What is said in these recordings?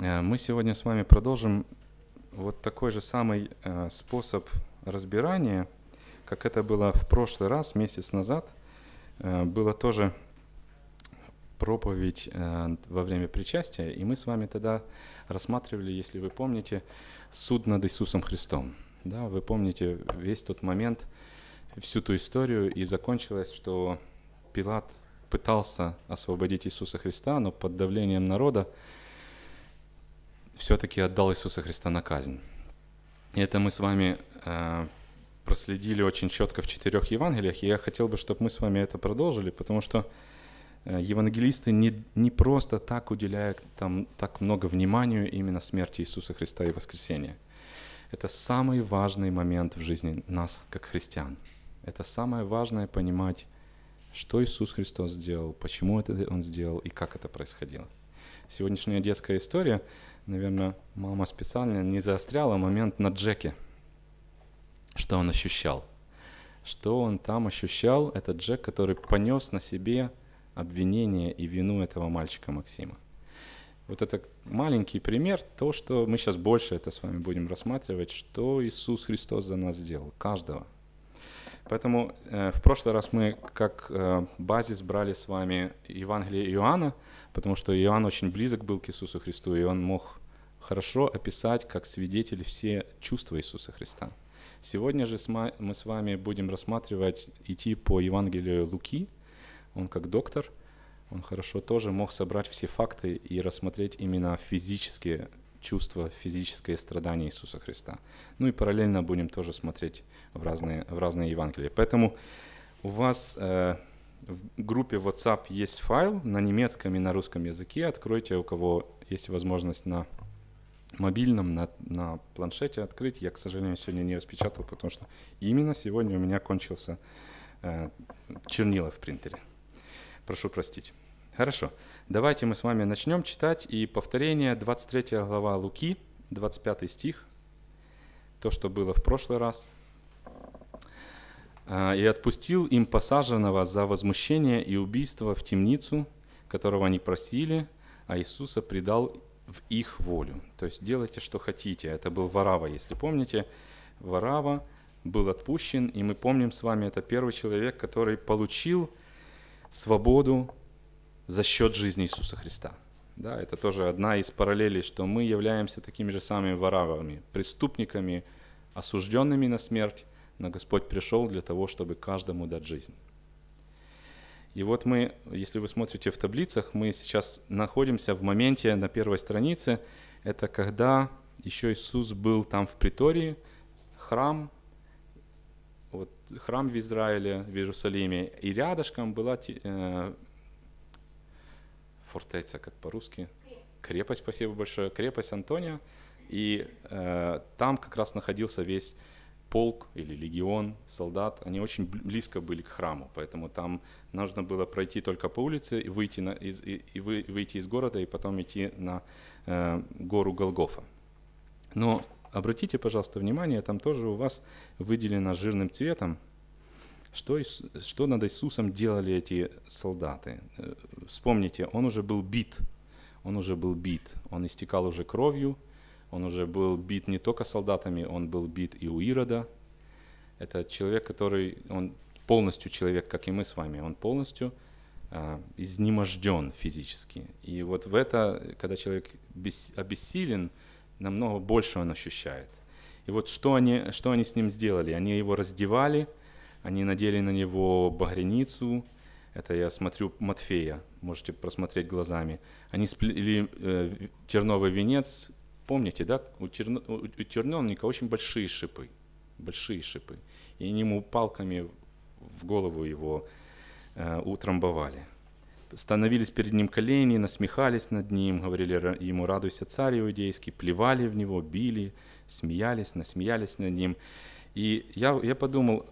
Э, мы сегодня с вами продолжим вот такой же самый э, способ разбирания, как это было в прошлый раз, месяц назад. Э, было тоже проповедь во время причастия, и мы с вами тогда рассматривали, если вы помните, суд над Иисусом Христом. Да, вы помните весь тот момент, всю ту историю, и закончилось, что Пилат пытался освободить Иисуса Христа, но под давлением народа все-таки отдал Иисуса Христа на казнь. И это мы с вами э, проследили очень четко в четырех Евангелиях, и я хотел бы, чтобы мы с вами это продолжили, потому что э, евангелисты не, не просто так уделяют там так много внимания именно смерти Иисуса Христа и воскресения. Это самый важный момент в жизни нас, как христиан. Это самое важное понимать, что Иисус Христос сделал, почему это Он сделал и как это происходило. Сегодняшняя детская история — наверное, мама специально не заостряла момент на Джеке, что он ощущал. Что он там ощущал, этот Джек, который понес на себе обвинение и вину этого мальчика Максима. Вот это маленький пример, то, что мы сейчас больше это с вами будем рассматривать, что Иисус Христос за нас сделал, каждого. Поэтому э, в прошлый раз мы как э, базис брали с вами Евангелие Иоанна, потому что Иоанн очень близок был к Иисусу Христу, и он мог хорошо описать как свидетель все чувства Иисуса Христа. Сегодня же мы с вами будем рассматривать, идти по Евангелию Луки. Он как доктор, он хорошо тоже мог собрать все факты и рассмотреть именно физические чувства, физическое страдание Иисуса Христа. Ну и параллельно будем тоже смотреть в разные, в разные Евангелия. Поэтому у вас э, в группе WhatsApp есть файл на немецком и на русском языке. Откройте, у кого есть возможность на мобильном, на, на планшете открыть. Я, к сожалению, сегодня не распечатал, потому что именно сегодня у меня кончился э, чернила в принтере. Прошу простить. Хорошо, давайте мы с вами начнем читать. И повторение, 23 глава Луки, 25 стих. То, что было в прошлый раз. «Э, «И отпустил им посаженного за возмущение и убийство в темницу, которого они просили, а Иисуса предал в их волю. То есть делайте, что хотите. Это был Варава, если помните. Варава был отпущен, и мы помним с вами, это первый человек, который получил свободу за счет жизни Иисуса Христа. Да, это тоже одна из параллелей, что мы являемся такими же самыми воравами, преступниками, осужденными на смерть, но Господь пришел для того, чтобы каждому дать жизнь. И вот мы, если вы смотрите в таблицах, мы сейчас находимся в моменте на первой странице. Это когда еще Иисус был там в притории, храм, вот храм в Израиле, в Иерусалиме, и рядышком была э, фортеца, как по-русски, крепость, спасибо большое, крепость Антония, и э, там как раз находился весь полк или легион солдат, они очень близко были к храму, поэтому там нужно было пройти только по улице и выйти, на, из, и, и вы, выйти из города и потом идти на э, гору Голгофа. Но обратите, пожалуйста, внимание, там тоже у вас выделено жирным цветом, что, что над Иисусом делали эти солдаты. Э, вспомните, он уже был бит, он уже был бит, он истекал уже кровью, он уже был бит не только солдатами, он был бит и у Ирода. Это человек, который, он полностью человек, как и мы с вами, он полностью э, а, изнеможден физически. И вот в это, когда человек бес, обессилен, намного больше он ощущает. И вот что они, что они с ним сделали? Они его раздевали, они надели на него багряницу, это я смотрю Матфея, можете просмотреть глазами. Они сплели э, терновый венец Помните, да, у, терн, у, у терненника очень большие шипы, большие шипы. И они ему палками в голову его э, утрамбовали. Становились перед ним колени, насмехались над ним, говорили ему «Радуйся, царь иудейский», плевали в него, били, смеялись, насмеялись над ним. И я, я подумал,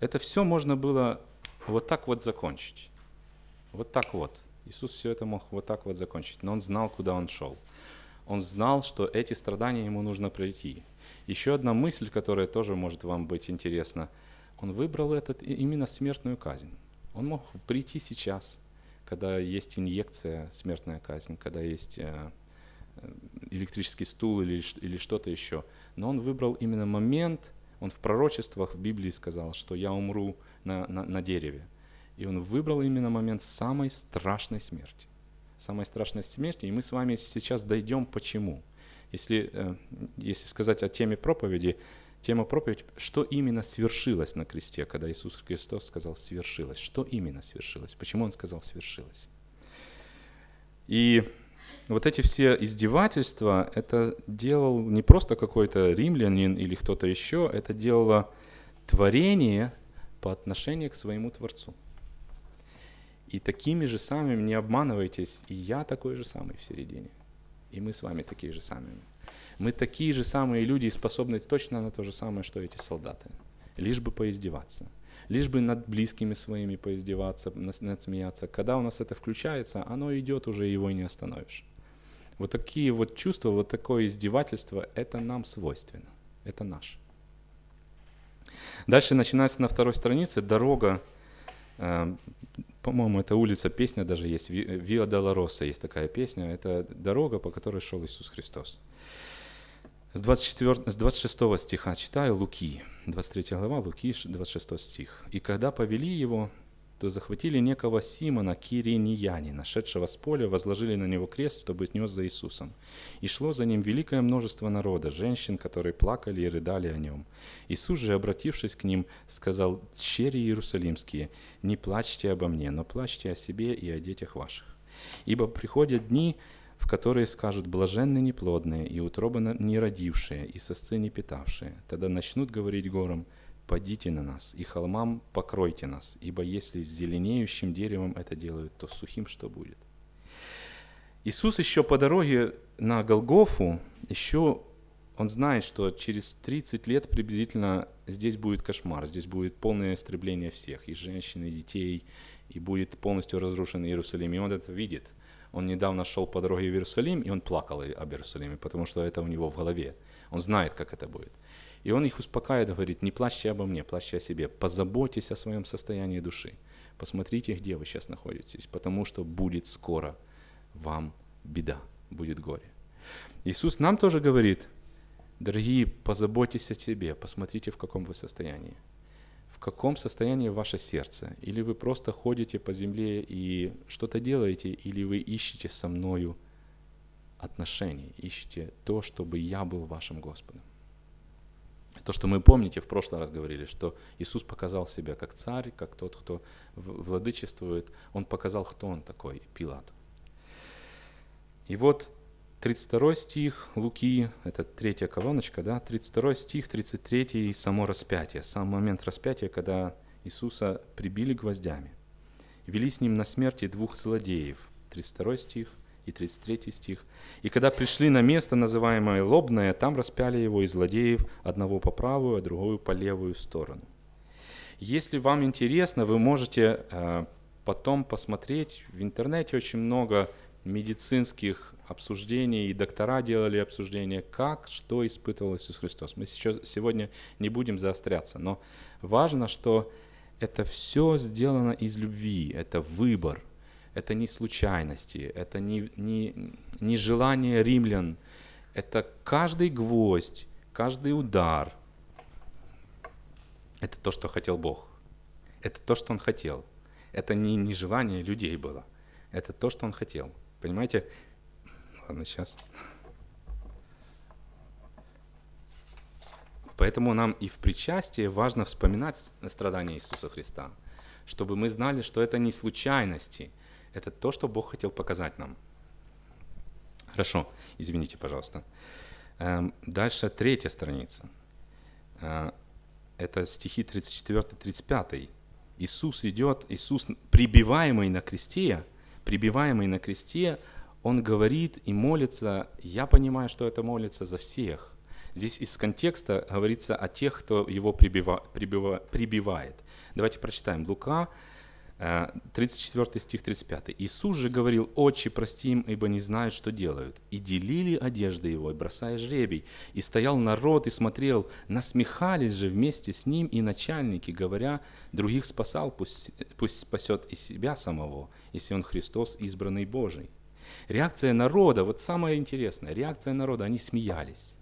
это все можно было вот так вот закончить. Вот так вот. Иисус все это мог вот так вот закончить, но он знал, куда он шел. Он знал, что эти страдания ему нужно пройти. Еще одна мысль, которая тоже может вам быть интересна. Он выбрал этот, именно смертную казнь. Он мог прийти сейчас, когда есть инъекция, смертная казнь, когда есть э, электрический стул или, или что-то еще. Но он выбрал именно момент, он в пророчествах в Библии сказал, что я умру на, на, на дереве. И он выбрал именно момент самой страшной смерти самая страшная смерть, и мы с вами сейчас дойдем почему. Если, э, если сказать о теме проповеди, тема проповеди, что именно свершилось на кресте, когда Иисус Христос сказал «свершилось». Что именно свершилось? Почему Он сказал «свершилось»? И вот эти все издевательства, это делал не просто какой-то римлянин или кто-то еще, это делало творение по отношению к своему Творцу и такими же самыми, не обманывайтесь, и я такой же самый в середине, и мы с вами такие же самые. Мы такие же самые люди и способны точно на то же самое, что эти солдаты, лишь бы поиздеваться лишь бы над близкими своими поиздеваться, надсмеяться. Когда у нас это включается, оно идет уже, его и не остановишь. Вот такие вот чувства, вот такое издевательство, это нам свойственно, это наше. Дальше начинается на второй странице дорога э, по-моему, это улица, песня даже есть, Виа Долороса есть такая песня, это дорога, по которой шел Иисус Христос. С, 24, с 26 стиха читаю Луки, 23 глава, Луки, 26 стих. «И когда повели его, то захватили некого Симона Кириньянина, нашедшего с поля, возложили на него крест, чтобы нес за Иисусом. И шло за ним великое множество народа, женщин, которые плакали и рыдали о нем. Иисус же, обратившись к ним, сказал, «Дщери Иерусалимские, не плачьте обо мне, но плачьте о себе и о детях ваших. Ибо приходят дни, в которые скажут блаженные неплодные, и утробы не родившие, и сосцы не питавшие». Тогда начнут говорить гором» падите на нас, и холмам покройте нас, ибо если с зеленеющим деревом это делают, то с сухим что будет? Иисус еще по дороге на Голгофу, еще он знает, что через 30 лет приблизительно здесь будет кошмар, здесь будет полное истребление всех, и женщин, и детей, и будет полностью разрушен Иерусалим. И он это видит. Он недавно шел по дороге в Иерусалим, и он плакал об Иерусалиме, потому что это у него в голове. Он знает, как это будет. И он их успокаивает, говорит, не плачьте обо мне, плачьте о себе, позаботьтесь о своем состоянии души. Посмотрите, где вы сейчас находитесь, потому что будет скоро вам беда, будет горе. Иисус нам тоже говорит, дорогие, позаботьтесь о себе, посмотрите, в каком вы состоянии. В каком состоянии ваше сердце? Или вы просто ходите по земле и что-то делаете, или вы ищете со мною отношений, ищете то, чтобы я был вашим Господом. То, что мы, помните, в прошлый раз говорили, что Иисус показал себя как царь, как тот, кто владычествует. Он показал, кто он такой, Пилат. И вот 32 стих Луки, это третья колоночка, да, 32 стих, 33 и само распятие, сам момент распятия, когда Иисуса прибили гвоздями. Вели с ним на смерти двух злодеев, 32 стих, и 33 стих. «И когда пришли на место, называемое Лобное, там распяли его и злодеев, одного по правую, а другую по левую сторону». Если вам интересно, вы можете э, потом посмотреть. В интернете очень много медицинских обсуждений, и доктора делали обсуждения, как, что испытывал Иисус Христос. Мы сейчас, сегодня не будем заостряться, но важно, что это все сделано из любви, это выбор – это не случайности, это не, не, не желание римлян, это каждый гвоздь, каждый удар. Это то, что хотел Бог. Это то, что Он хотел. Это не, не желание людей было. Это то, что Он хотел. Понимаете? Ладно, сейчас. Поэтому нам и в причастии важно вспоминать страдания Иисуса Христа, чтобы мы знали, что это не случайности – это то, что Бог хотел показать нам. Хорошо, извините, пожалуйста. Эм, дальше третья страница. Э, это стихи 34-35. Иисус идет, Иисус, прибиваемый на кресте, прибиваемый на кресте, он говорит и молится, я понимаю, что это молится за всех. Здесь из контекста говорится о тех, кто его прибива, прибива, прибивает. Давайте прочитаем. Лука 34 э, стих 35. «Иисус же говорил, «Отче, прости им, ибо не знают, что делают». И делили одежды его, и бросая жребий. И стоял народ и смотрел, насмехались же вместе с ним и начальники, говоря, «Других спасал, пусть, пусть спасет и себя самого, если он Христос, избранный Божий». Реакция народа, вот самое интересное, реакция народа, они смеялись.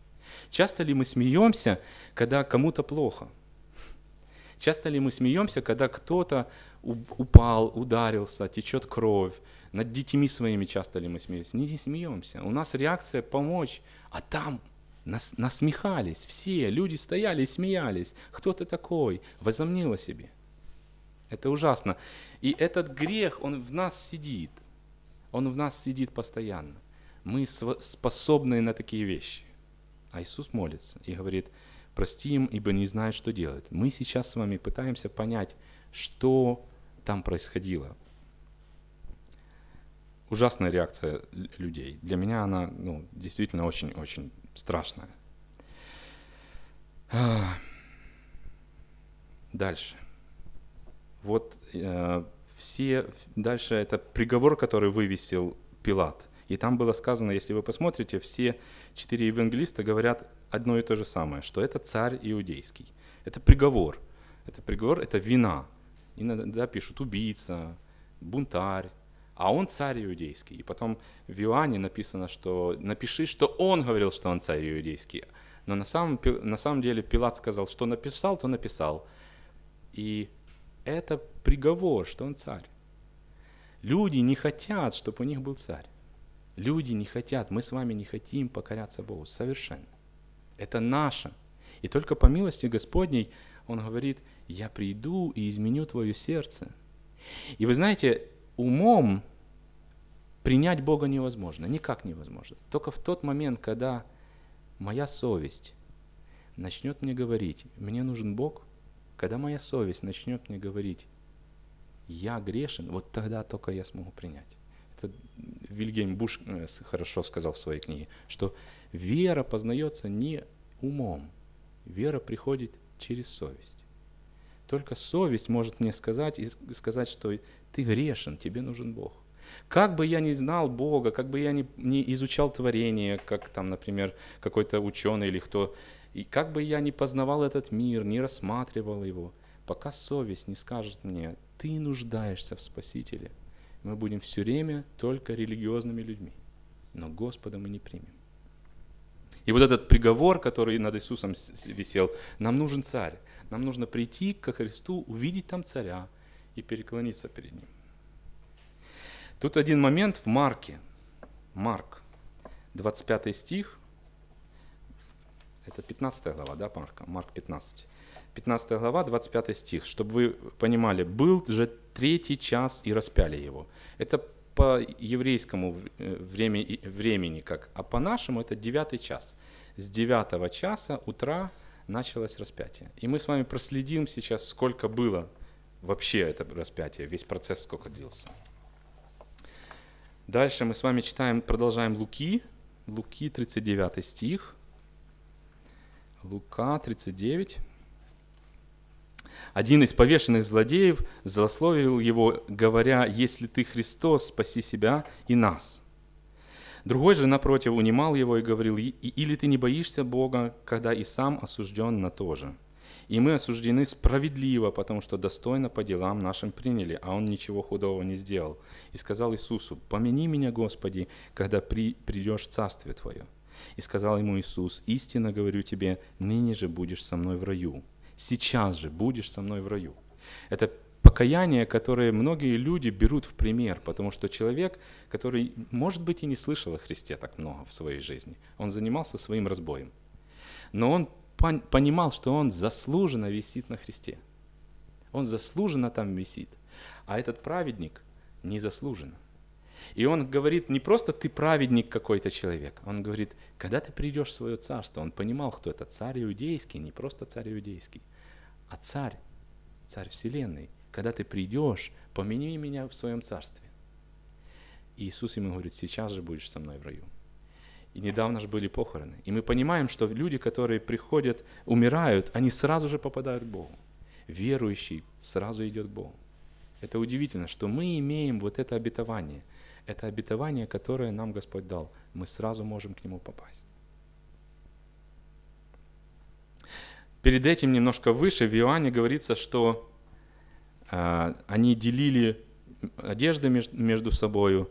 Часто ли мы смеемся, когда кому-то плохо – Часто ли мы смеемся, когда кто-то упал, ударился, течет кровь? Над детьми своими часто ли мы смеемся? Не смеемся. У нас реакция помочь, а там нас, насмехались все, люди стояли и смеялись. Кто ты такой? Возомнил о себе. Это ужасно. И этот грех, он в нас сидит. Он в нас сидит постоянно. Мы способны на такие вещи. А Иисус молится и говорит – прости им, ибо не знают, что делают. Мы сейчас с вами пытаемся понять, что там происходило. Ужасная реакция людей. Для меня она ну, действительно очень-очень страшная. А, дальше. Вот э, все... Дальше это приговор, который вывесил Пилат. И там было сказано, если вы посмотрите, все четыре евангелиста говорят одно и то же самое, что это царь иудейский. Это приговор. Это приговор, это вина. Иногда пишут убийца, бунтарь, а он царь иудейский. И потом в Иоанне написано, что напиши, что он говорил, что он царь иудейский. Но на самом, на самом деле Пилат сказал, что написал, то написал. И это приговор, что он царь. Люди не хотят, чтобы у них был царь. Люди не хотят, мы с вами не хотим покоряться Богу совершенно это наше. И только по милости Господней он говорит, я приду и изменю твое сердце. И вы знаете, умом принять Бога невозможно, никак невозможно. Только в тот момент, когда моя совесть начнет мне говорить, мне нужен Бог, когда моя совесть начнет мне говорить, я грешен, вот тогда только я смогу принять. Это Вильгельм Буш э, хорошо сказал в своей книге, что вера познается не умом, вера приходит через совесть. Только совесть может мне сказать и сказать, что ты грешен, тебе нужен Бог. Как бы я ни знал Бога, как бы я ни, ни изучал творение, как там, например, какой-то ученый или кто, и как бы я ни познавал этот мир, не рассматривал его, пока совесть не скажет мне, ты нуждаешься в Спасителе – мы будем все время только религиозными людьми. Но Господа мы не примем. И вот этот приговор, который над Иисусом висел, нам нужен царь. Нам нужно прийти ко Христу, увидеть там царя и переклониться перед ним. Тут один момент в Марке. Марк, 25 стих, это 15 глава, да, Марка? Марк 15. 15 глава, 25 стих, чтобы вы понимали, был же третий час и распяли его. Это по еврейскому э, времени, времени как, а по нашему это 9 час. С 9 часа утра началось распятие. И мы с вами проследим сейчас, сколько было вообще это распятие, весь процесс сколько длился. Дальше мы с вами читаем, продолжаем Луки, Луки 39 стих, Лука 39, один из повешенных злодеев злословил его, говоря, «Если ты Христос, спаси себя и нас». Другой же, напротив, унимал его и говорил, «Или ты не боишься Бога, когда и сам осужден на то же? И мы осуждены справедливо, потому что достойно по делам нашим приняли, а он ничего худого не сделал. И сказал Иисусу, «Помяни меня, Господи, когда при, придешь в Царствие Твое». И сказал ему Иисус, «Истинно говорю тебе, ныне же будешь со мной в раю» сейчас же будешь со мной в раю. Это покаяние, которое многие люди берут в пример, потому что человек, который, может быть, и не слышал о Христе так много в своей жизни, он занимался своим разбоем. Но он понимал, что он заслуженно висит на Христе. Он заслуженно там висит. А этот праведник незаслуженно. И он говорит не просто ты праведник какой-то человек, он говорит, когда ты придешь в свое царство, он понимал, кто это царь иудейский, не просто царь иудейский, а царь, царь вселенной. Когда ты придешь, помяни меня в своем царстве. И Иисус ему говорит, сейчас же будешь со мной в раю. И недавно же были похороны. И мы понимаем, что люди, которые приходят, умирают, они сразу же попадают к Богу. Верующий сразу идет к Богу. Это удивительно, что мы имеем вот это обетование – это обетование, которое нам Господь дал. Мы сразу можем к Нему попасть. Перед этим немножко выше в Иоанне говорится, что э, они делили одежды между, между собою.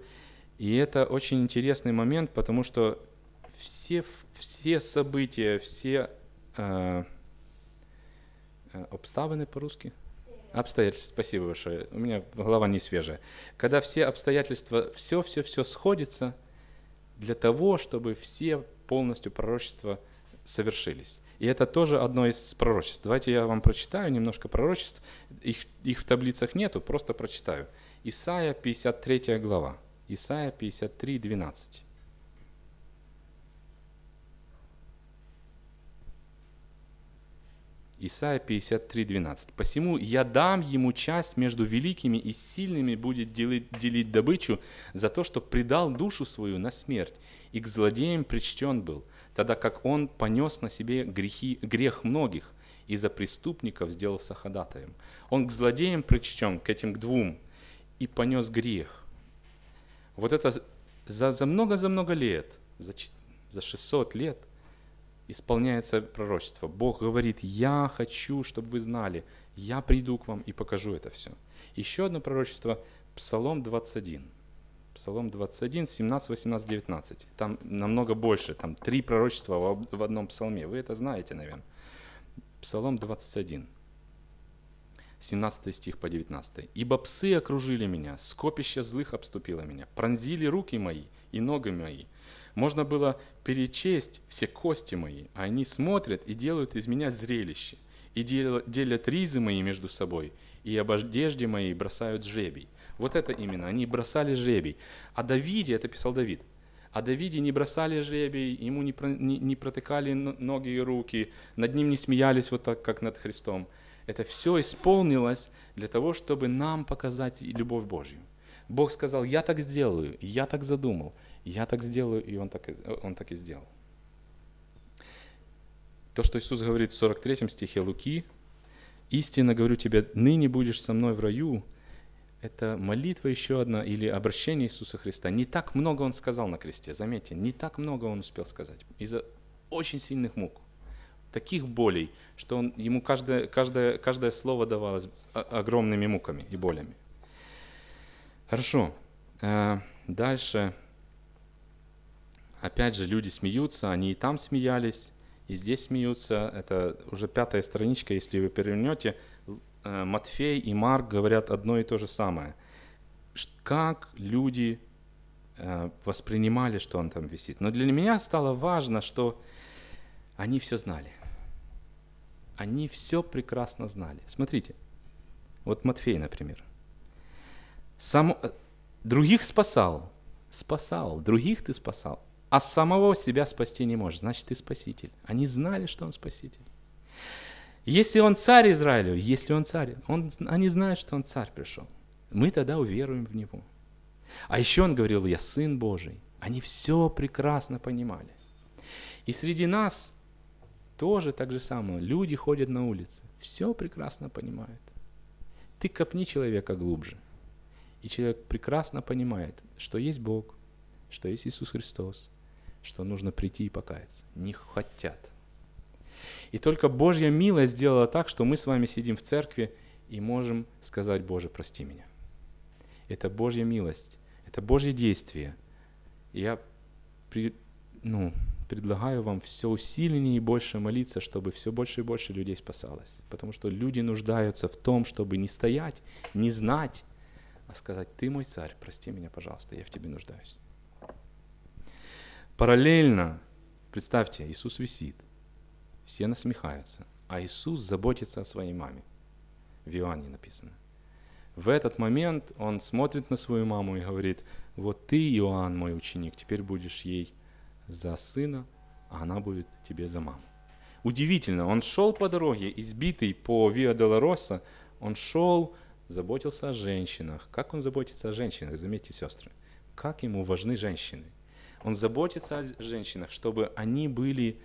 И это очень интересный момент, потому что все, все события, все э, обставины по-русски – Обстоятельства. Спасибо большое. У меня голова не свежая. Когда все обстоятельства, все-все-все сходится для того, чтобы все полностью пророчества совершились. И это тоже одно из пророчеств. Давайте я вам прочитаю немножко пророчеств. Их, их в таблицах нету, просто прочитаю. Исайя 53 глава. Исайя 53, 12. Исайя 53:12. «Посему я дам ему часть между великими и сильными будет делить, делить добычу за то, что предал душу свою на смерть, и к злодеям причтен был, тогда как он понес на себе грехи, грех многих, и за преступников сделался ходатаем. Он к злодеям причтен, к этим к двум, и понес грех». Вот это за много-за много лет, за, за 600 лет исполняется пророчество. Бог говорит, я хочу, чтобы вы знали, я приду к вам и покажу это все. Еще одно пророчество, Псалом 21. Псалом 21, 17, 18, 19. Там намного больше, там три пророчества в одном псалме. Вы это знаете, наверное. Псалом 21, 17 стих по 19. «Ибо псы окружили меня, скопище злых обступило меня, пронзили руки мои и ноги мои, можно было перечесть все кости мои, а они смотрят и делают из меня зрелище, и делят ризы мои между собой, и об одежде моей бросают жребий. Вот это именно, они бросали жребий. А Давиде, это писал Давид, А Давиде не бросали жребий, ему не, про, не, не протыкали ноги и руки, над ним не смеялись вот так, как над Христом. Это все исполнилось для того, чтобы нам показать любовь Божью. Бог сказал, я так сделаю, я так задумал – я так сделаю, и он так, он так и сделал. То, что Иисус говорит в 43 стихе Луки, «Истинно говорю тебе, ныне будешь со мной в раю», это молитва еще одна или обращение Иисуса Христа. Не так много Он сказал на кресте, заметьте, не так много Он успел сказать из-за очень сильных мук, таких болей, что он, ему каждое, каждое, каждое слово давалось огромными муками и болями. Хорошо, э, дальше опять же, люди смеются, они и там смеялись, и здесь смеются. Это уже пятая страничка, если вы перевернете. Э, Матфей и Марк говорят одно и то же самое. Как люди э, воспринимали, что он там висит. Но для меня стало важно, что они все знали. Они все прекрасно знали. Смотрите, вот Матфей, например. Сам... Э, других спасал, спасал, других ты спасал а самого себя спасти не можешь, значит ты спаситель. Они знали, что он спаситель. Если он царь Израилю, если он царь, он, они знают, что он царь пришел. Мы тогда уверуем в него. А еще он говорил, я сын Божий. Они все прекрасно понимали. И среди нас тоже так же самое. Люди ходят на улице, все прекрасно понимают. Ты копни человека глубже. И человек прекрасно понимает, что есть Бог, что есть Иисус Христос, что нужно прийти и покаяться. Не хотят. И только Божья милость сделала так, что мы с вами сидим в церкви и можем сказать, Боже, прости меня. Это Божья милость, это Божье действие. И я при, ну, предлагаю вам все усиленнее и больше молиться, чтобы все больше и больше людей спасалось. Потому что люди нуждаются в том, чтобы не стоять, не знать, а сказать, ты мой царь, прости меня, пожалуйста, я в тебе нуждаюсь. Параллельно, представьте, Иисус висит, все насмехаются, а Иисус заботится о своей маме. В Иоанне написано. В этот момент он смотрит на свою маму и говорит, вот ты, Иоанн, мой ученик, теперь будешь ей за сына, а она будет тебе за маму. Удивительно, он шел по дороге, избитый по Виа Долороса, он шел, заботился о женщинах. Как он заботится о женщинах, заметьте, сестры, как ему важны женщины. Он заботится о женщинах, чтобы они были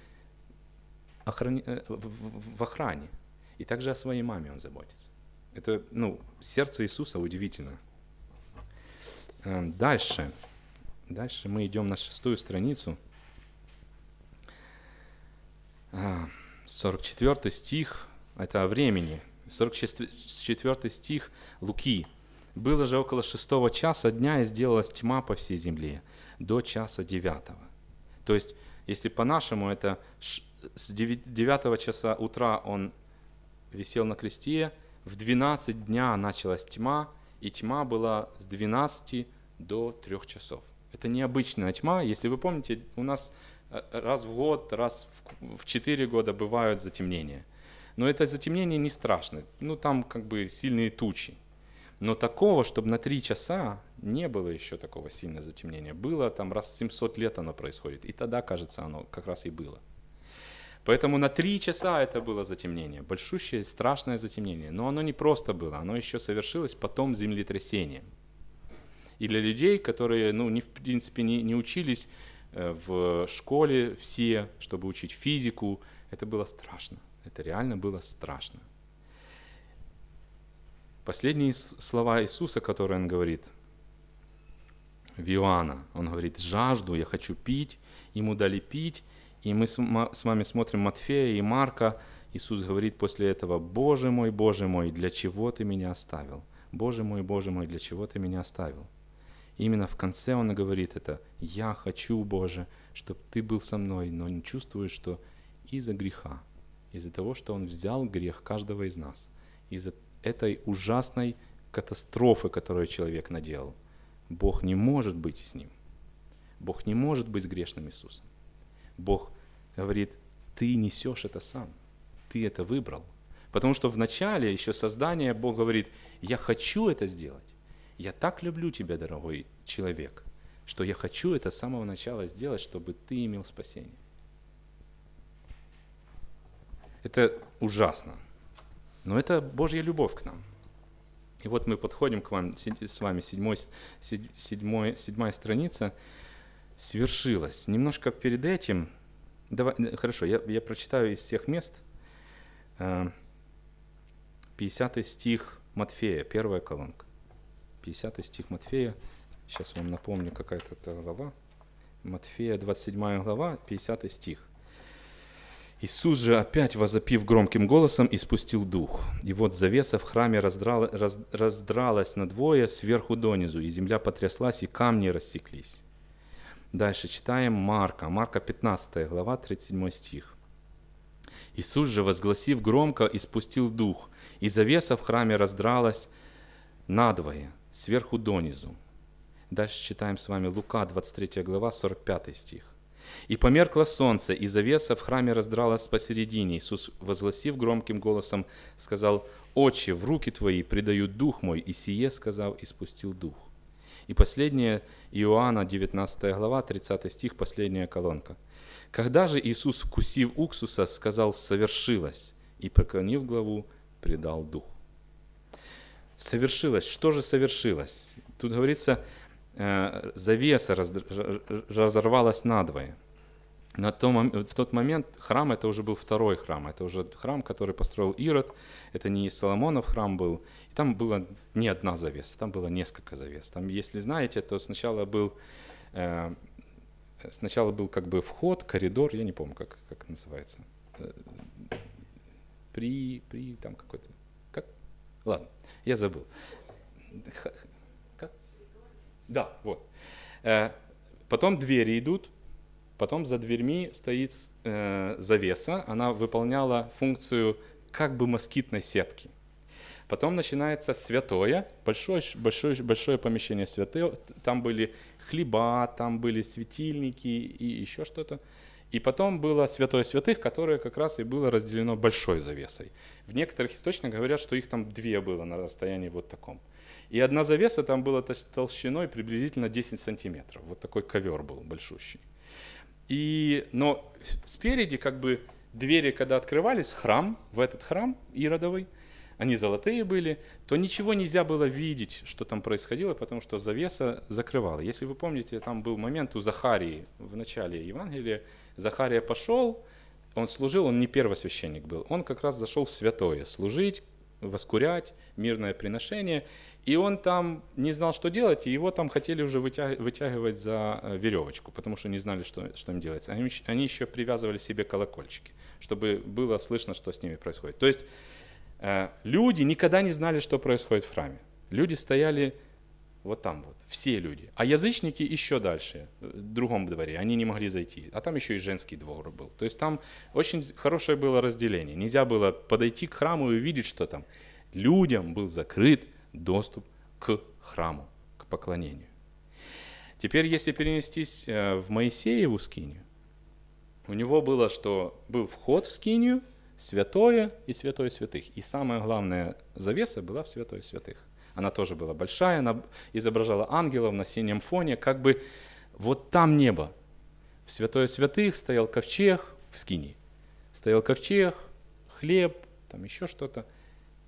охран... Э, в охране. И также о своей маме он заботится. Это ну, сердце Иисуса удивительно. Э, дальше. Дальше мы идем на шестую страницу. 44 э, стих – это о времени. 44 стих Луки. «Было же около шестого часа дня, и сделалась тьма по всей земле, до часа девятого. То есть, если по-нашему, это с 9 часа утра он висел на кресте, в 12 дня началась тьма, и тьма была с 12 до 3 часов. Это необычная тьма. Если вы помните, у нас э, раз в год, раз в 4 года бывают затемнения. Но это затемнение не страшно. Ну, там как бы сильные тучи. Но такого, чтобы на три часа не было еще такого сильного затемнения. Было там раз 700 лет оно происходит. И тогда, кажется, оно как раз и было. Поэтому на три часа это было затемнение. Большущее, страшное затемнение. Но оно не просто было, оно еще совершилось потом землетрясением. И для людей, которые, ну, не, в принципе, не, не учились э, в школе все, чтобы учить физику, это было страшно. Это реально было страшно. Последние слова Иисуса, которые он говорит в Иоанна, он говорит, жажду, я хочу пить, ему дали пить, и мы с вами смотрим Матфея и Марка, Иисус говорит после этого, Боже мой, Боже мой, для чего ты меня оставил? Боже мой, Боже мой, для чего ты меня оставил? Именно в конце он говорит это, я хочу, Боже, чтобы ты был со мной, но не чувствую, что из-за греха, из-за того, что он взял грех каждого из нас, из-за этой ужасной катастрофы, которую человек наделал. Бог не может быть с ним. Бог не может быть с грешным Иисусом. Бог говорит, ты несешь это сам, ты это выбрал. Потому что в начале еще создания Бог говорит, я хочу это сделать. Я так люблю тебя, дорогой человек, что я хочу это с самого начала сделать, чтобы ты имел спасение. Это ужасно. Но это Божья любовь к нам. И вот мы подходим к вам, с вами, седьмой, седьмой, седьмая страница свершилась. Немножко перед этим, давай, э, хорошо, я, я прочитаю из всех мест 50 э, стих Матфея, первая колонка. 50 стих Матфея, сейчас вам напомню, какая-то глава. Матфея, 27 глава, 50 стих. Иисус же опять возопив громким голосом, испустил дух. И вот завеса в храме раздрала, раз, раздралась надвое сверху донизу, и земля потряслась, и камни рассеклись. Дальше читаем Марка, Марка 15 глава, 37 стих. Иисус же, возгласив громко, испустил дух, и завеса в храме раздралась надвое, сверху донизу. Дальше читаем с вами Лука, 23 глава, 45 стих. И померкло солнце, и завеса в храме раздралась посередине. Иисус, возгласив громким голосом, сказал, «Отче, в руки твои предаю дух мой», и сие, сказал и спустил дух. И последняя Иоанна, 19 глава, 30 стих, последняя колонка. «Когда же Иисус, вкусив уксуса, сказал, совершилось, и, преклонив главу, предал дух». Совершилось. Что же совершилось? Тут говорится, Э, завеса разорвалась надвое. На том, в тот момент храм это уже был второй храм, это уже храм, который построил Ирод, это не Соломонов храм был, и там было не одна завеса, там было несколько завес. Там, если знаете, то сначала был, э, сначала был как бы вход, коридор, я не помню, как, как называется, э, при, при там какой-то, как, ладно, я забыл да, вот. Э, потом двери идут, потом за дверьми стоит э, завеса. Она выполняла функцию как бы москитной сетки. Потом начинается святое, большое, большое, большое помещение святое. Там были хлеба, там были светильники и еще что-то. И потом было святое святых, которое как раз и было разделено большой завесой. В некоторых источниках говорят, что их там две было на расстоянии вот таком. И одна завеса там была толщиной приблизительно 10 сантиметров. Вот такой ковер был большущий. И, но спереди как бы двери, когда открывались, храм, в этот храм Иродовый, они золотые были, то ничего нельзя было видеть, что там происходило, потому что завеса закрывала. Если вы помните, там был момент у Захарии в начале Евангелия. Захария пошел, он служил, он не первосвященник был, он как раз зашел в святое служить, воскурять, мирное приношение. И он там не знал, что делать, и его там хотели уже вытягивать за э, веревочку, потому что не знали, что, что им делать. Они, они еще привязывали себе колокольчики, чтобы было слышно, что с ними происходит. То есть э, люди никогда не знали, что происходит в храме. Люди стояли вот там вот, все люди. А язычники еще дальше, э, в другом дворе, они не могли зайти. А там еще и женский двор был. То есть там очень хорошее было разделение. Нельзя было подойти к храму и увидеть, что там. Людям был закрыт доступ к храму, к поклонению. Теперь, если перенестись э, в Моисееву скинию, у него было, что был вход в скинию, святое и святое святых. И самая главная завеса была в святое святых. Она тоже была большая, она изображала ангелов на синем фоне, как бы вот там небо. В святое святых стоял ковчег в скинии. Стоял ковчег, хлеб, там еще что-то –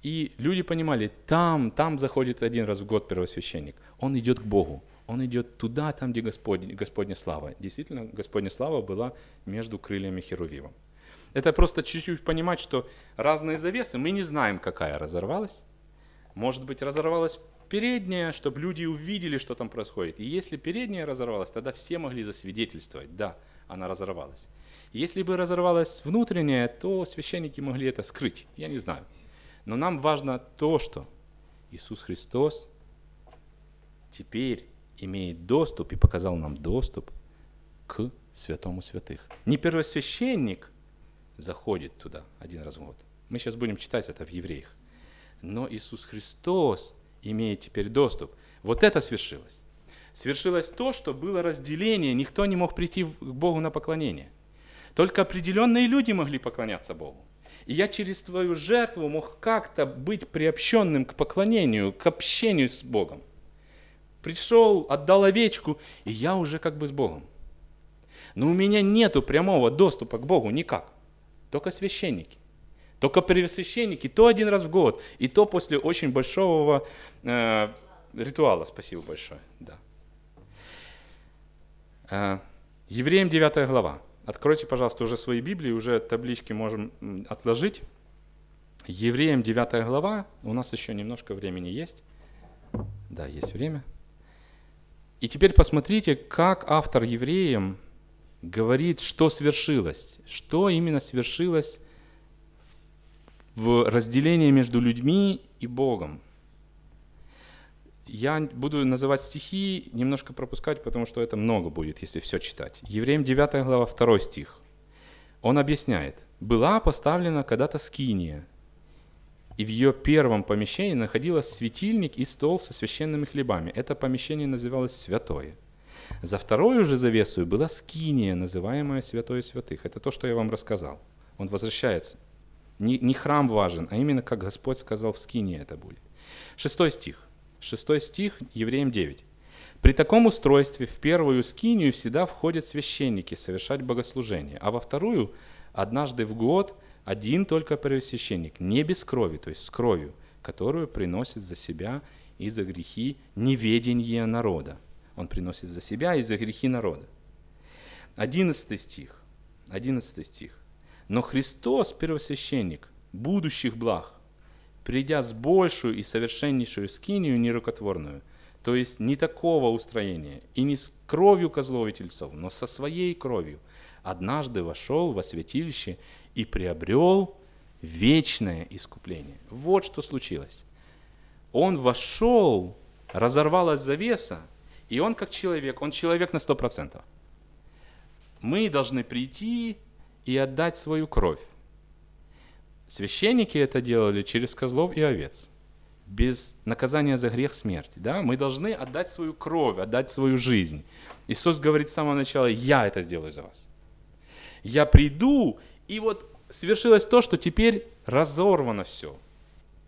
и люди понимали, там, там заходит один раз в год первосвященник. Он идет к Богу. Он идет туда, там, где Господь, Господня слава. Действительно, Господня слава была между крыльями Херувима. Это просто чуть-чуть понимать, что разные завесы, мы не знаем, какая разорвалась. Может быть, разорвалась передняя, чтобы люди увидели, что там происходит. И если передняя разорвалась, тогда все могли засвидетельствовать, да, она разорвалась. Если бы разорвалась внутренняя, то священники могли это скрыть. Я не знаю. Но нам важно то, что Иисус Христос теперь имеет доступ и показал нам доступ к святому святых. Не первосвященник заходит туда один раз в год. Мы сейчас будем читать это в Евреях. Но Иисус Христос имеет теперь доступ. Вот это свершилось. Свершилось то, что было разделение, никто не мог прийти к Богу на поклонение. Только определенные люди могли поклоняться Богу. И я через твою жертву мог как-то быть приобщенным к поклонению, к общению с Богом. Пришел, отдал овечку, и я уже как бы с Богом. Но у меня нету прямого доступа к Богу никак. Только священники. Только первосвященники, то один раз в год, и то после очень большого э, ритуала. Спасибо большое. Да. Э, Евреям 9 глава. Откройте, пожалуйста, уже свои Библии, уже таблички можем отложить. Евреям 9 глава, у нас еще немножко времени есть. Да, есть время. И теперь посмотрите, как автор Евреям говорит, что свершилось, что именно свершилось в разделении между людьми и Богом. Я буду называть стихи, немножко пропускать, потому что это много будет, если все читать. Евреям 9 глава 2 стих. Он объясняет. «Была поставлена когда-то скиния, и в ее первом помещении находилась светильник и стол со священными хлебами. Это помещение называлось святое. За вторую же завесу была скиния, называемая святое святых. Это то, что я вам рассказал. Он возвращается. Не, не храм важен, а именно как Господь сказал в скинии это будет. Шестой стих. 6 стих, Евреям 9. При таком устройстве в первую скинию всегда входят священники совершать богослужение, а во вторую однажды в год один только первосвященник, не без крови, то есть с кровью, которую приносит за себя и за грехи неведения народа. Он приносит за себя и за грехи народа. 11 стих. 11 стих. Но Христос, первосвященник будущих благ, придя с большую и совершеннейшую скинию нерукотворную, то есть не такого устроения, и не с кровью козлов и тельцов, но со своей кровью, однажды вошел во святилище и приобрел вечное искупление. Вот что случилось. Он вошел, разорвалась завеса, и он как человек, он человек на 100%. Мы должны прийти и отдать свою кровь. Священники это делали через козлов и овец. Без наказания за грех смерти. Да? Мы должны отдать свою кровь, отдать свою жизнь. Иисус говорит с самого начала, я это сделаю за вас. Я приду, и вот свершилось то, что теперь разорвано все.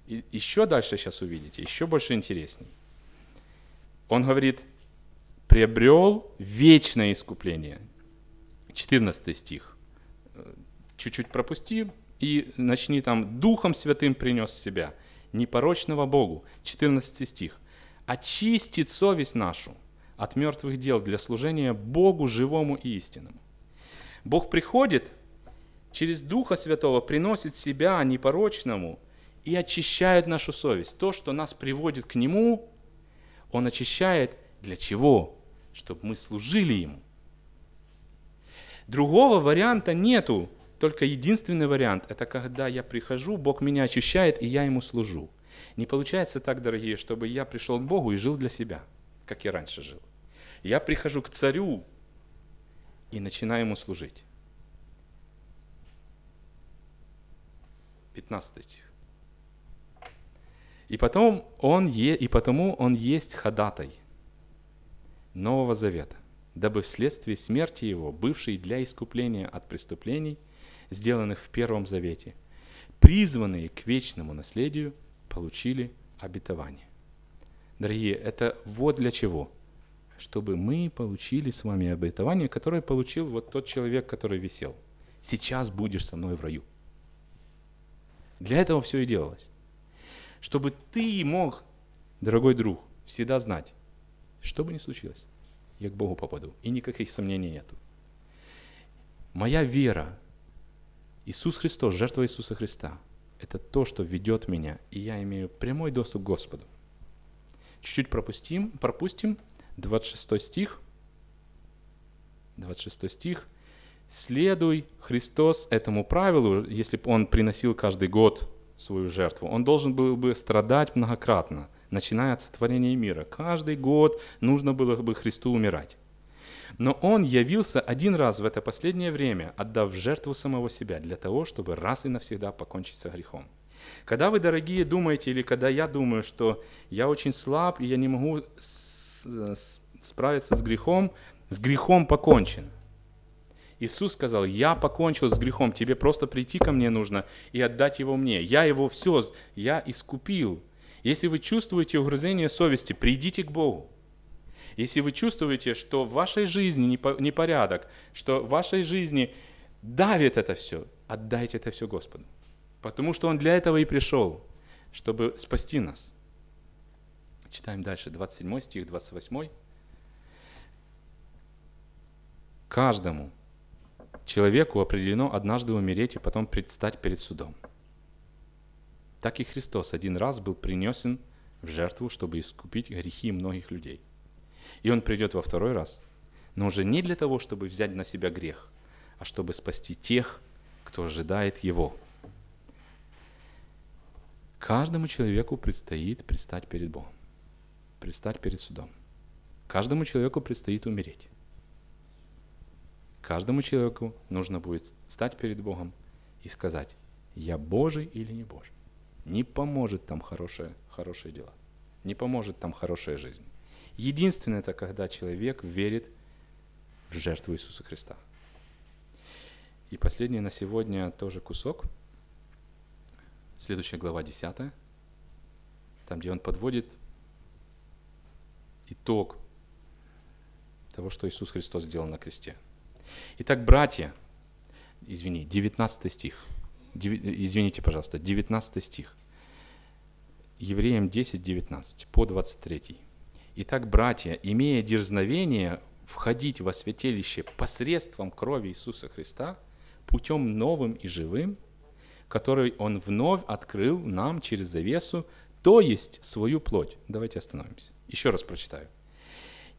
И еще дальше сейчас увидите, еще больше интересней. Он говорит, приобрел вечное искупление. 14 стих. Чуть-чуть пропусти, и начни там Духом Святым принес себя, непорочного Богу, 14 стих, очистит совесть нашу от мертвых дел для служения Богу живому и истинному. Бог приходит, через Духа Святого приносит себя непорочному и очищает нашу совесть. То, что нас приводит к Нему, Он очищает для чего? Чтобы мы служили Ему. Другого варианта нету только единственный вариант – это когда я прихожу, Бог меня очищает, и я Ему служу. Не получается так, дорогие, чтобы я пришел к Богу и жил для себя, как я раньше жил. Я прихожу к царю и начинаю ему служить. 15 стих. И, потом он е, и потому он есть ходатай Нового Завета, дабы вследствие смерти его, бывший для искупления от преступлений – сделанных в Первом Завете, призванные к вечному наследию, получили обетование. Дорогие, это вот для чего. Чтобы мы получили с вами обетование, которое получил вот тот человек, который висел. Сейчас будешь со мной в раю. Для этого все и делалось. Чтобы ты мог, дорогой друг, всегда знать, что бы ни случилось, я к Богу попаду. И никаких сомнений нету. Моя вера Иисус Христос, жертва Иисуса Христа, это то, что ведет меня, и я имею прямой доступ к Господу. Чуть-чуть пропустим, пропустим 26 стих. 26 стих. «Следуй Христос этому правилу, если бы он приносил каждый год свою жертву. Он должен был бы страдать многократно, начиная от сотворения мира. Каждый год нужно было бы Христу умирать. Но Он явился один раз в это последнее время, отдав жертву самого себя для того, чтобы раз и навсегда покончить со грехом. Когда вы, дорогие, думаете, или когда я думаю, что я очень слаб, и я не могу справиться с грехом, с грехом покончен. Иисус сказал, я покончил с грехом, тебе просто прийти ко мне нужно и отдать его мне. Я его все, я искупил. Если вы чувствуете угрызение совести, придите к Богу. Если вы чувствуете, что в вашей жизни непорядок, что в вашей жизни давит это все, отдайте это все Господу. Потому что Он для этого и пришел, чтобы спасти нас. Читаем дальше, 27 стих, 28. Каждому человеку определено однажды умереть и потом предстать перед судом. Так и Христос один раз был принесен в жертву, чтобы искупить грехи многих людей – и он придет во второй раз, но уже не для того, чтобы взять на себя грех, а чтобы спасти тех, кто ожидает его. Каждому человеку предстоит предстать перед Богом, предстать перед судом. Каждому человеку предстоит умереть. Каждому человеку нужно будет стать перед Богом и сказать, я Божий или не Божий. Не поможет там хорошее, хорошее дело, Не поможет там хорошая жизнь. Единственное это, когда человек верит в жертву Иисуса Христа. И последний на сегодня тоже кусок. Следующая глава 10. Там, где он подводит итог того, что Иисус Христос сделал на кресте. Итак, братья, извини, 19 стих. Извините, пожалуйста, 19 стих. Евреям 10, 19 по 23. Итак, братья, имея дерзновение входить во святилище посредством крови Иисуса Христа, путем новым и живым, который Он вновь открыл нам через завесу, то есть свою плоть. Давайте остановимся. Еще раз прочитаю.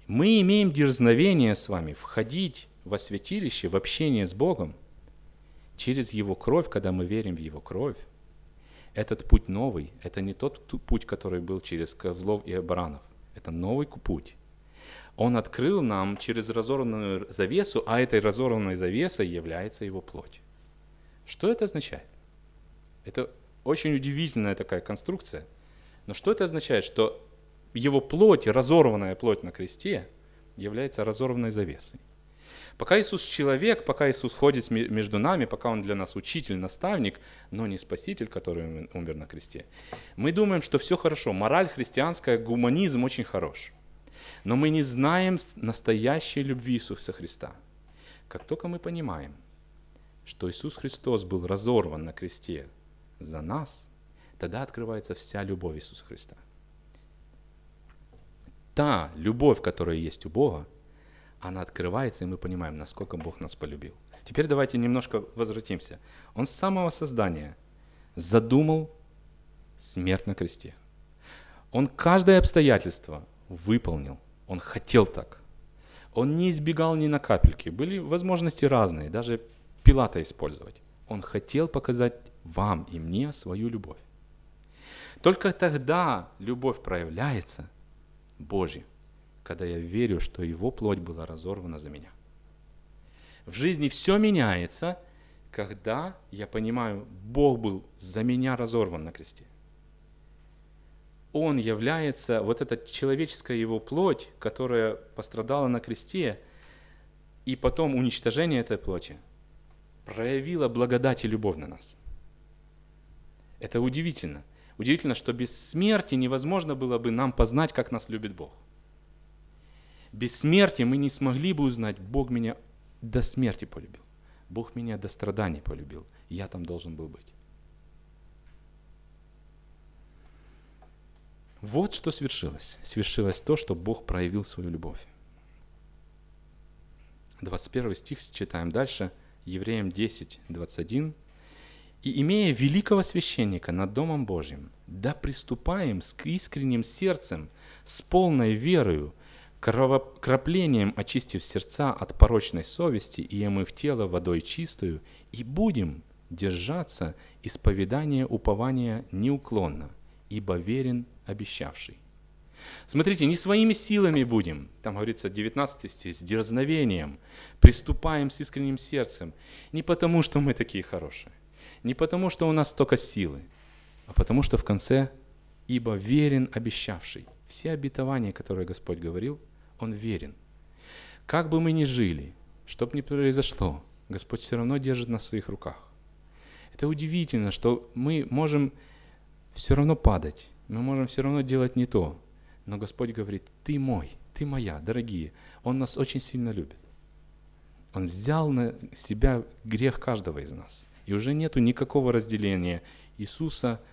Мы имеем дерзновение с вами входить во святилище, в общение с Богом, через Его кровь, когда мы верим в Его кровь. Этот путь новый, это не тот путь, который был через козлов и баранов – это новый путь. Он открыл нам через разорванную завесу, а этой разорванной завесой является его плоть. Что это означает? Это очень удивительная такая конструкция. Но что это означает? Что его плоть, разорванная плоть на кресте, является разорванной завесой. Пока Иисус человек, пока Иисус ходит между нами, пока Он для нас учитель, наставник, но не спаситель, который умер на кресте, мы думаем, что все хорошо. Мораль христианская, гуманизм очень хорош. Но мы не знаем настоящей любви Иисуса Христа. Как только мы понимаем, что Иисус Христос был разорван на кресте за нас, тогда открывается вся любовь Иисуса Христа. Та любовь, которая есть у Бога, она открывается, и мы понимаем, насколько Бог нас полюбил. Теперь давайте немножко возвратимся. Он с самого создания задумал смерть на кресте. Он каждое обстоятельство выполнил. Он хотел так. Он не избегал ни на капельки. Были возможности разные, даже Пилата использовать. Он хотел показать вам и мне свою любовь. Только тогда любовь проявляется Божья когда я верю, что его плоть была разорвана за меня. В жизни все меняется, когда я понимаю, Бог был за меня разорван на кресте. Он является, вот эта человеческая его плоть, которая пострадала на кресте, и потом уничтожение этой плоти проявило благодать и любовь на нас. Это удивительно. Удивительно, что без смерти невозможно было бы нам познать, как нас любит Бог без смерти мы не смогли бы узнать, Бог меня до смерти полюбил. Бог меня до страданий полюбил. Я там должен был быть. Вот что свершилось. Свершилось то, что Бог проявил свою любовь. 21 стих читаем дальше. Евреям 10, 21. «И имея великого священника над Домом Божьим, да приступаем с искренним сердцем, с полной верою, кровопроплением очистив сердца от порочной совести и омыв тело водой чистую, и будем держаться исповедания упования неуклонно, ибо верен обещавший. Смотрите, не своими силами будем, там говорится 19 стих, с дерзновением, приступаем с искренним сердцем, не потому, что мы такие хорошие, не потому, что у нас столько силы, а потому, что в конце «ибо верен обещавший» все обетования, которые Господь говорил, Он верен. Как бы мы ни жили, что бы ни произошло, Господь все равно держит нас в своих руках. Это удивительно, что мы можем все равно падать, мы можем все равно делать не то, но Господь говорит, ты мой, ты моя, дорогие. Он нас очень сильно любит. Он взял на себя грех каждого из нас. И уже нету никакого разделения Иисуса –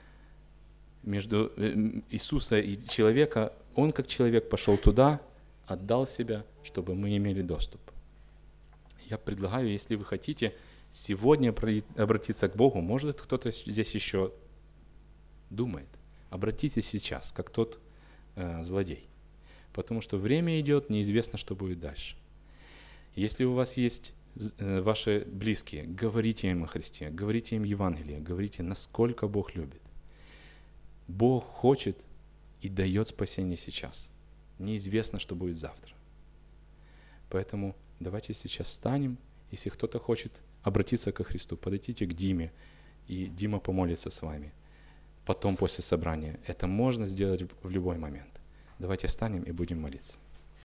между э, Иисуса и человека, он как человек пошел туда, отдал себя, чтобы мы имели доступ. Я предлагаю, если вы хотите сегодня обратиться к Богу, может кто-то здесь еще думает, обратитесь сейчас, как тот э, злодей. Потому что время идет, неизвестно, что будет дальше. Если у вас есть э, ваши близкие, говорите им о Христе, говорите им Евангелие, говорите, насколько Бог любит Бог хочет и дает спасение сейчас. Неизвестно, что будет завтра. Поэтому давайте сейчас встанем. Если кто-то хочет обратиться ко Христу, подойдите к Диме, и Дима помолится с вами. Потом, после собрания. Это можно сделать в любой момент. Давайте встанем и будем молиться.